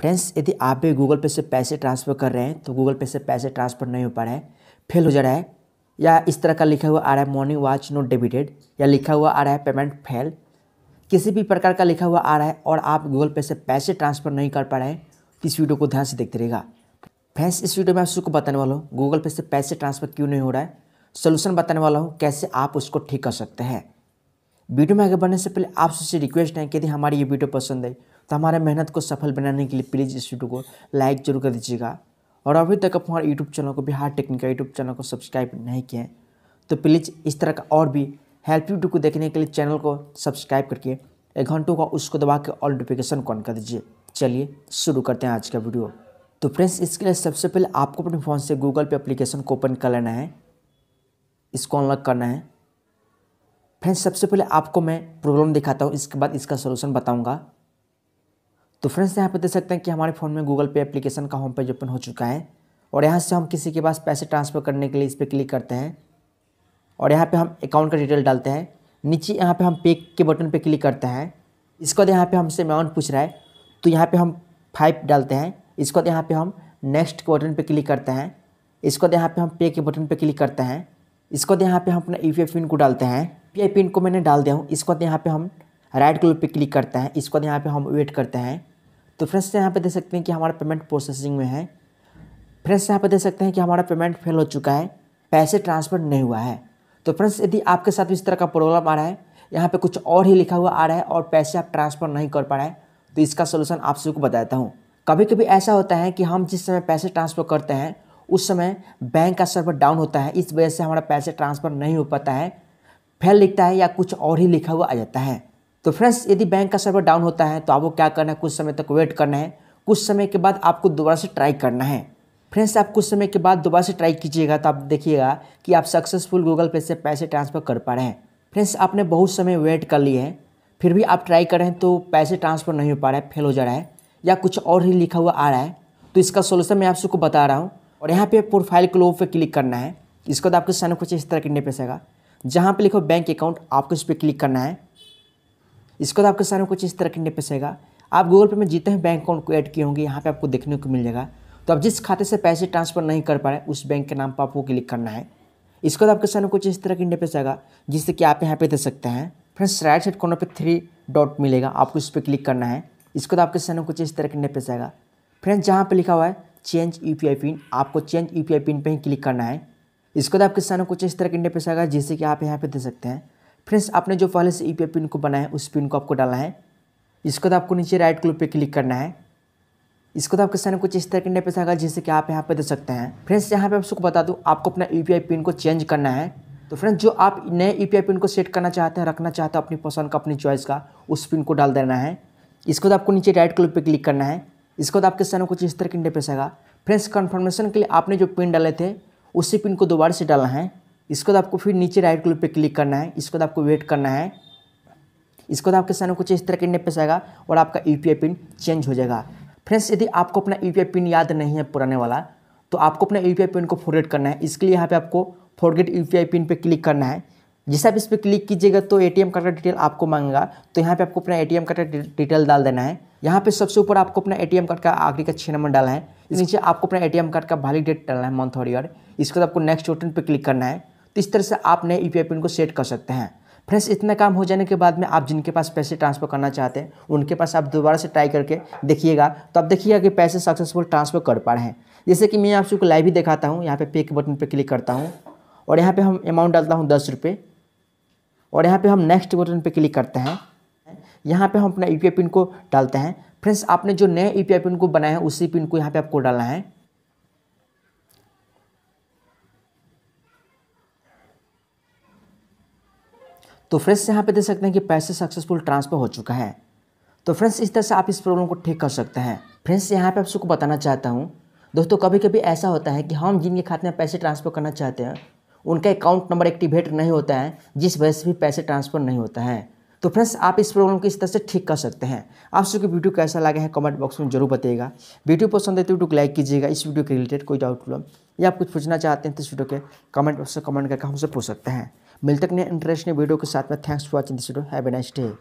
friends यदि आप भी गूगल पे से पैसे ट्रांसफ़र कर रहे हैं तो गूगल पे से पैसे ट्रांसफ़र नहीं हो पा रहे हैं फेल हो जा रहा है या इस तरह का लिखा हुआ आ रहा है मॉर्निंग वॉच नोट डेबिटेड या लिखा हुआ आ रहा है पेमेंट फेल किसी भी प्रकार का लिखा हुआ आ रहा है और आप गूगल पे से पैसे ट्रांसफ़र नहीं कर पा रहे हैं इस वीडियो को ध्यान से देखते रहेगा फ्रेंड्स इस वीडियो में आप सबको बताने वाला हूँ गूगल पे से पैसे ट्रांसफ़र क्यों नहीं हो रहा है सोल्यूशन बताने वाला हूँ कैसे आप उसको ठीक कर सकते हैं वीडियो में आगे बढ़ने से पहले आपसे से रिक्वेस्ट है कि यदि हमारी ये वीडियो पसंद आई तो हमारे मेहनत को सफल बनाने के लिए प्लीज़ इस वीडियो को लाइक जरूर कर दीजिएगा और अभी तक आप हमारे यूट्यूब चैनल को बिहार टेक्निकल यूट्यूब चैनल को सब्सक्राइब नहीं किए हैं तो प्लीज़ इस तरह का और भी हेल्प वीडियो को देखने के लिए चैनल को सब्सक्राइब करके एक घंटों का उसको दबा के ऑल नोटिफिकेशन ऑन कर दीजिए चलिए शुरू करते हैं आज का वीडियो तो फ्रेंड्स इसके लिए सबसे पहले आपको अपने फ़ोन से गूगल पे एप्लीकेशन को ओपन कर लेना है इसको अनलॉक करना है फ्रेंड्स सबसे पहले आपको मैं प्रॉब्लम दिखाता हूँ इसके बाद इसका सोल्यूशन बताऊँगा तो फ्रेंड्स यहाँ पर देख सकते हैं कि हमारे फ़ोन में गूगल पे एप्लीकेशन का होम पेज ओपन हो चुका है और यहाँ से हम किसी के पास पैसे ट्रांसफ़र करने के लिए इस पर क्लिक करते हैं और यहाँ पे हम अकाउंट का डिटेल डालते हैं नीचे यहाँ पे हम पे के बटन पे क्लिक करते हैं इसके बाद यहाँ पे हमसे अमाउंट पूछ रहा है तो यहाँ पे हम फाइव डालते हैं इसके बाद यहाँ पे हम नेक्स्ट के बटन पे क्लिक करते हैं इसके बाद यहाँ पे हम पे के बटन पे क्लिक करते हैं इसके बाद यहाँ पे हम अपना यू पी पिन को डालते हैं पी आई पिन को मैंने डाल दिया हूँ इसके बाद तो यहाँ पे हम राइट कलर पे क्लिक करते हैं इसके बाद तो यहाँ पे हम वेट करते हैं तो फ्रेंड्स तो यहाँ पे देख सकते हैं कि हमारा पेमेंट प्रोसेसिंग में है फ्रेंड्स यहाँ पे देख सकते हैं कि हमारा पेमेंट फेल हो चुका है पैसे ट्रांसफ़र नहीं हुआ है तो फ्रेंड्स यदि आपके साथ इस तरह का प्रॉब्लम आ रहा है यहाँ पर कुछ और ही लिखा हुआ आ रहा है और पैसे आप ट्रांसफ़र नहीं कर पा रहे हैं तो इसका सोल्यूशन आप सबको बताता हूँ कभी कभी ऐसा होता है कि हम जिस समय पैसे ट्रांसफ़र करते हैं उस समय बैंक का सर्वर डाउन होता है इस वजह से हमारा पैसे ट्रांसफ़र नहीं हो पाता है फेल लिखता है या कुछ और ही लिखा हुआ आ जाता है तो फ्रेंड्स यदि बैंक का सर्वर डाउन होता है तो आपको क्या करना है कुछ समय तक वेट करना है कुछ समय के बाद आपको दोबारा से ट्राई करना है फ्रेंड्स आप कुछ समय के बाद दोबारा से ट्राई कीजिएगा तो आप देखिएगा कि आप सक्सेसफुल गूगल पे से पैसे ट्रांसफ़र कर पा रहे हैं फ्रेंड्स आपने बहुत समय वेट कर लिए हैं फिर भी आप ट्राई कर रहे हैं तो पैसे ट्रांसफ़र नहीं हो पा रहा है फेल हो जा रहा है या कुछ और ही लिखा हुआ आ रहा है तो इसका सोल्यूशन मैं आप सबको बता रहा हूँ और यहाँ पर प्रोफाइल क्लोव पर क्लिक करना है इसको तो आपके सामने कुछ इस तरह की नहीं पैसेगा जहाँ पे लिखो बैंक अकाउंट आपको इस पर क्लिक करना है इसके बाद आपके सामने कुछ इस तरह के नहीं पसेगा आप गूगल पे में जीते हैं बैंक अकाउंट को ऐड किए होंगे यहाँ पे आपको देखने को मिल जाएगा तो आप जिस खाते से पैसे ट्रांसफर नहीं कर पा रहे उस बैंक के नाम पर आपको क्लिक करना है इसके बाद आपके सामने कुछ इस तरह के इंटरफेस आएगा जिससे कि आप यहाँ पे दे सकते हैं फ्रेंड्स राइट साइड कॉर्नर पे थ्री डॉट मिलेगा आपको इस पर क्लिक करना है इसके बाद आपके सामने कुछ इस तरह के इंटरफेस आएगा फ्रेंड्स जहाँ पर लिखा हुआ है चेंज यू पिन आपको चेंज यू पिन पर ही क्लिक करना है इसके बाद आपके सामने कुछ इस तरह का इंटरफेस आएगा जैसे कि आप यहाँ पे दे सकते हैं फ्रेंड्स आपने जो पहले से ई पिन को बनाया है उस पिन को आपको डालना है इसके बाद आपको नीचे राइट क्लिक पे क्लिक करना है इसको तो आपके सामने कुछ इस तरह के इंटरफेस आएगा जैसे कि आप यहाँ पर दे सकते हैं फ्रेंड्स यहाँ पे आप सबको बता दूँ आपको अपना यू पिन को चेंज करना है तो फ्रेंड्स जो आप नए यू पिन को सेट करना चाहते हैं रखना चाहते हैं अपनी पसंद का अपनी चॉइस का उस पिन को डाल देना है इसको तो आपको नीचे राइट क्लिक पर क्लिक करना है इसको तो आपके सामने कुछ इस तरह के इंटरफेस आएगा फ्रेंड्स कन्फर्मेशन के लिए आपने जो पिन डाले थे उसी पिन को दोबारा से डालना है इसके बाद तो आपको फिर नीचे राइट क्लिक पे क्लिक करना है इसके बाद तो आपको वेट करना है इसके बाद तो आपके सामने कुछ इस तरह के नेप आएगा और आपका यू पिन चेंज हो जाएगा फ्रेंड्स यदि आपको अपना यू e पिन याद नहीं है पुराने वाला तो आपको अपना यू e पिन को फॉरगेट करना है इसके लिए यहाँ पे आपको फॉरगेट यू पिन पे क्लिक करना है जैसे आप इस पर क्लिक कीजिएगा तो एटीएम कार्ड का डिटेल आपको मांगेगा तो यहाँ पे आपको अपना एटीएम कार्ड का डिटेल डाल देना है यहाँ पे सबसे ऊपर आपको अपना एटीएम कार्ड का आखिरी का छः नंबर डालना है इस नीचे आपको अपना एटीएम कार्ड का वैलिड डेट डालना है मंथ और ईयर इसके बाद आपको नेक्स्ट ओटन पर क्लिक करना है तो इस तरह से आप नए यू e पिन को सेट कर सकते हैं फ्रेंड्स इतना काम हो जाने के बाद में आप जिनके पास पैसे ट्रांसफ़र करना चाहते हैं उनके पास आप दोबारा से ट्राई करके देखिएगा तो आप देखिएगा कि पैसे सक्सेसफुल ट्रांसफ़र कर पा रहे हैं जैसे कि मैं आप सबको लाइव ही दिखाता हूँ यहाँ पे पे के बटन पर क्लिक करता हूँ और यहाँ पे हम अमाउंट डालता हूँ दस रुपये और यहाँ पे हम नेक्स्ट बटन पे क्लिक करते हैं यहाँ पे हम अपना यू e पिन को डालते हैं फ्रेंड्स आपने जो नए यू e पिन को बनाया है उसी पिन को यहाँ पे आपको डालना है तो फ्रेंड्स यहाँ पे देख सकते हैं कि पैसे सक्सेसफुल ट्रांसफ़र हो चुका है तो फ्रेंड्स इस तरह से आप इस प्रॉब्लम को ठीक कर सकते हैं फ्रेंड्स यहाँ पे आप सबको बताना चाहता हूँ दोस्तों कभी कभी ऐसा होता है कि हम जिनके खाते में पैसे ट्रांसफ़र करना चाहते हैं उनका अकाउंट नंबर एक्टिवेट नहीं होता है जिस वजह से भी पैसे ट्रांसफ़र नहीं होता है तो फ्रेंड्स आप इस प्रॉब्लम को इस तरह से ठीक कर सकते हैं आप सबको वीडियो कैसा लगा है कमेंट बॉक्स में जरूर बताइएगा वीडियो पसंद है तो वीडियो को लाइक कीजिएगा इस वीडियो के रिलेटेड कोई डाउट प्रॉब्लम या आप कुछ पूछना चाहते हैं तो इस वीडियो के कमेंट बॉक्स में कमेंट करके हमसे पूछ सकते हैं मिलते हैं इंटरेस्टिंग वीडियो के साथ में thanks for watching this video have a nice day